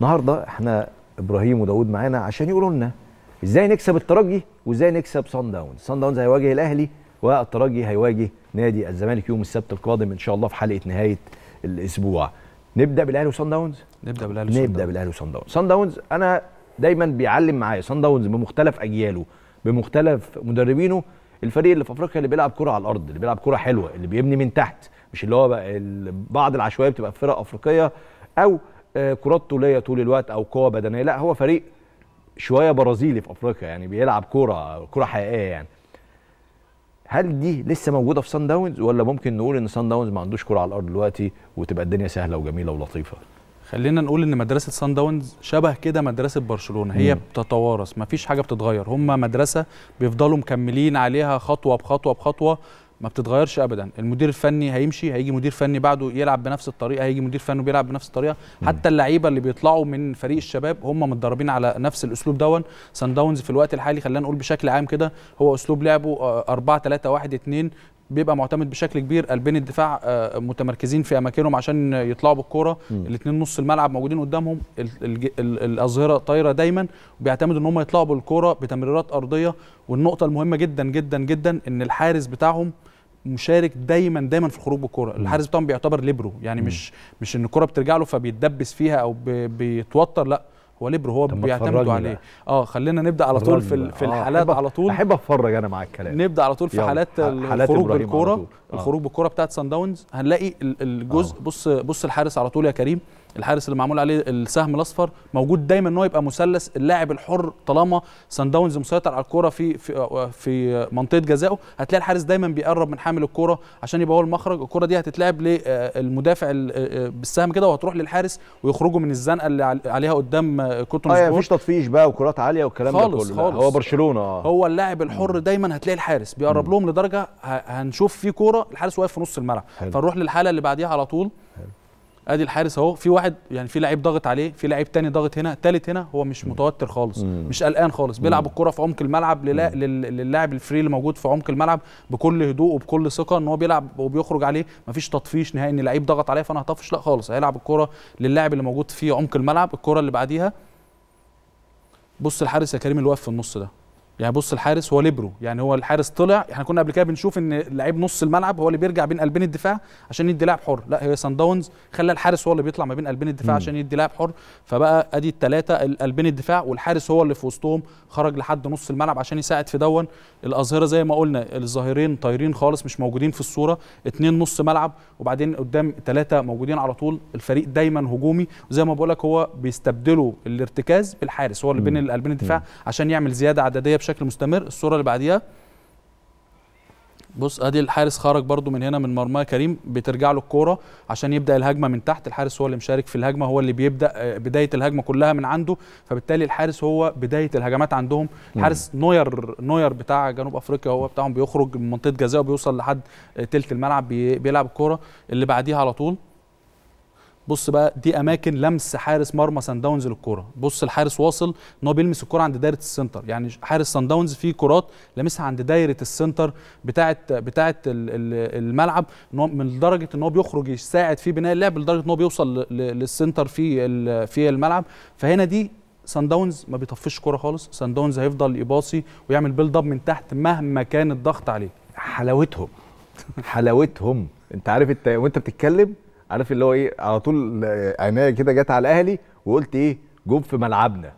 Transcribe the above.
النهارده احنا ابراهيم وداود معانا عشان يقولوا لنا ازاي نكسب الترجي وازاي نكسب صن داونز صن داونز هيواجه الاهلي والترجي هيواجه نادي الزمالك يوم السبت القادم ان شاء الله في حلقه نهايه الاسبوع نبدا بالاهلي وصن داونز نبدا بالاهلي وصن نبدا بالاهلي وصن داونز صن داونز انا دايما بيعلم معايا صن داونز بمختلف اجياله بمختلف مدربينه الفريق اللي في افريقيا اللي بيلعب كره على الارض اللي بيلعب كره حلوه اللي بيبني من تحت مش اللي هو بقى بعض العشوائيه بتبقى في فرق افريقيه او كرات طوليه طول الوقت او قوه بدنيه لا هو فريق شويه برازيلي في افريقيا يعني بيلعب كوره كوره حقيقيه يعني هل دي لسه موجوده في سان داونز ولا ممكن نقول ان سان داونز ما عندوش كوره على الارض دلوقتي وتبقى الدنيا سهله وجميله ولطيفه خلينا نقول ان مدرسه سان داونز شبه كده مدرسه برشلونه هي بتتوارث ما فيش حاجه بتتغير هم مدرسه بيفضلوا مكملين عليها خطوه بخطوه بخطوه ما بتتغيرش ابدا المدير الفني هيمشي هيجي مدير فني بعده يلعب بنفس الطريقه هيجي مدير فني بيلعب بنفس الطريقه حتى اللعيبه اللي بيطلعوا من فريق الشباب هم متدربين على نفس الاسلوب دون سان داونز في الوقت الحالي خلينا نقول بشكل عام كده هو اسلوب لعبه 4 3 1 2 بيبقى معتمد بشكل كبير قلبين الدفاع آه، متمركزين في اماكنهم عشان يطلعوا بالكوره الاثنين نص الملعب موجودين قدامهم الاظهره طايره دايما وبيعتمدوا ان هم يطلعوا بالكوره بتمريرات ارضيه والنقطه المهمه جدا جدا جدا ان الحارس بتاعهم مشارك دايما دايما في الخروج بالكوره الحارس بتاعهم بيعتبر ليبرو يعني مش مش ان الكوره بترجع له فبيتدبس فيها او بيتوتر لا هو ليبرو هو بيعتمدوا عليه بقى. اه خلينا نبدا على طول في, في آه، الحالات على طول احب اتفرج انا معاك الكلام نبدا على طول في حالات, الخروج بالكوره آه. الخروج بالكوره بتاعت سان داونز هنلاقي الجزء آه. بص بص الحارس على طول يا كريم الحارس اللي معمول عليه السهم الاصفر موجود دايما ان هو يبقى مثلث اللاعب الحر طالما سان داونز مسيطر على الكوره في في في منطقه جزائه هتلاقي الحارس دايما بيقرب من حامل الكوره عشان يبقى هو المخرج الكوره دي هتتلعب للمدافع آه، آه، آه، بالسهم كده وهتروح للحارس ويخرجوا من الزنقه اللي عليها قدام كوتون سبورت مفيش تطفيش بقى وكرات عاليه والكلام ده كله خالص هو برشلونه هو اللاعب الحر دايما هتلاقي الحارس بيقرب لهم لدرجه هنشوف في كوره الحارس واقف في نص الملعب فنروح للحاله اللي بعديها على طول ادي الحارس اهو في واحد يعني في لعيب ضاغط عليه في لعيب تاني ضاغط هنا تالت هنا هو مش متوتر خالص مم. مش قلقان خالص بيلعب الكره في عمق الملعب للا... للاعب الفري اللي موجود في عمق الملعب بكل هدوء وبكل ثقه ان هو بيلعب وبيخرج عليه مفيش تطفيش نهائي ان لعيب ضغط عليه فانا هطفش لا خالص هيلعب الكره للاعب اللي موجود في عمق الملعب الكره اللي بعديها بص الحارس يا كريم اللي واقف في النص ده يعني بص الحارس هو ليبرو يعني هو الحارس طلع احنا كنا قبل كده بنشوف ان لعيب نص الملعب هو اللي بيرجع بين قلبين الدفاع عشان يدي لاعب حر لا هي سان داونز خلى الحارس هو اللي بيطلع ما بين قلبين الدفاع مم. عشان يدي لاعب حر فبقى ادي الثلاثه قلبين الدفاع والحارس هو اللي في وسطهم خرج لحد نص الملعب عشان يساعد في دون الاظهره زي ما قلنا الظاهرين طايرين خالص مش موجودين في الصوره اثنين نص ملعب وبعدين قدام ثلاثه موجودين على طول الفريق دايما هجومي وزي ما بقول لك هو بيستبدلوا الارتكاز بالحارس هو اللي بين قلبين الدفاع عشان يعمل زياده عدديه بشكل مستمر الصوره اللي بعديها بص ادي الحارس خرج برده من هنا من مرمى كريم بترجع له الكوره عشان يبدا الهجمه من تحت الحارس هو اللي مشارك في الهجمه هو اللي بيبدا آه، بدايه الهجمه كلها من عنده فبالتالي الحارس هو بدايه الهجمات عندهم حارس نوير نوير بتاع جنوب افريقيا هو بتاعهم بيخرج من منطقه جزاء وبيوصل لحد آه، تلت الملعب بيلعب الكوره اللي بعديها على طول بص بقى دي اماكن لمس حارس مرمى سان داونز للكوره بص الحارس واصل ان هو بيلمس الكوره عند دايره السنتر يعني حارس سان داونز فيه كرات لمسها عند دايره السنتر بتاعه بتاعه الملعب من درجه ان هو بيخرج يساعد في بناء اللعب لدرجه ان هو بيوصل للسنتر في في الملعب فهنا دي سان داونز ما بيطفش كوره خالص سان داونز هيفضل يباصي ويعمل بيلد اب من تحت مهما كان الضغط عليه حلاوتهم حلاوتهم انت عارف انت وانت بتتكلم عارف اللي هو ايه على طول عينيا كده جت على الاهلي وقلت ايه جوب في ملعبنا